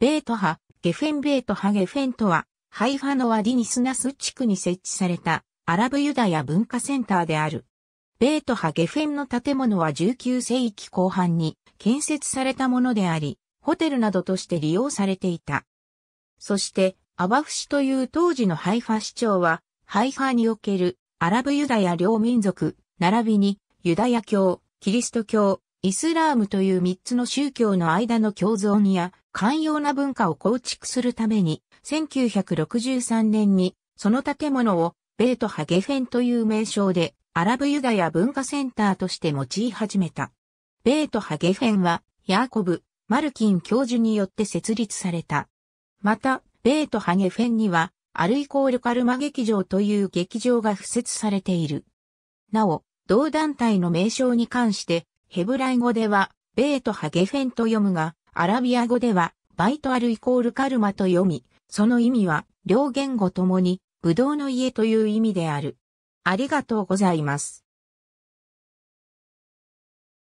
ベート派、ゲフェンベート派ゲフェンとは、ハイファのワディニスナス地区に設置されたアラブユダヤ文化センターである。ベート派ゲフェンの建物は19世紀後半に建設されたものであり、ホテルなどとして利用されていた。そして、アバフシという当時のハイファ市長は、ハイファにおけるアラブユダヤ両民族、並びにユダヤ教、キリスト教、イスラームという三つの宗教の間の共存や寛容な文化を構築するために、1963年にその建物をベートハゲフェンという名称でアラブユダヤ文化センターとして用い始めた。ベートハゲフェンはヤーコブ・マルキン教授によって設立された。また、ベートハゲフェンにはアルイコールカルマ劇場という劇場が付設されている。なお、同団体の名称に関してヘブライ語ではベートハゲフェンと読むが、アラビア語では、バイトアルイコールカルマと読み、その意味は、両言語ともに、ぶどうの家という意味である。ありがとうございます。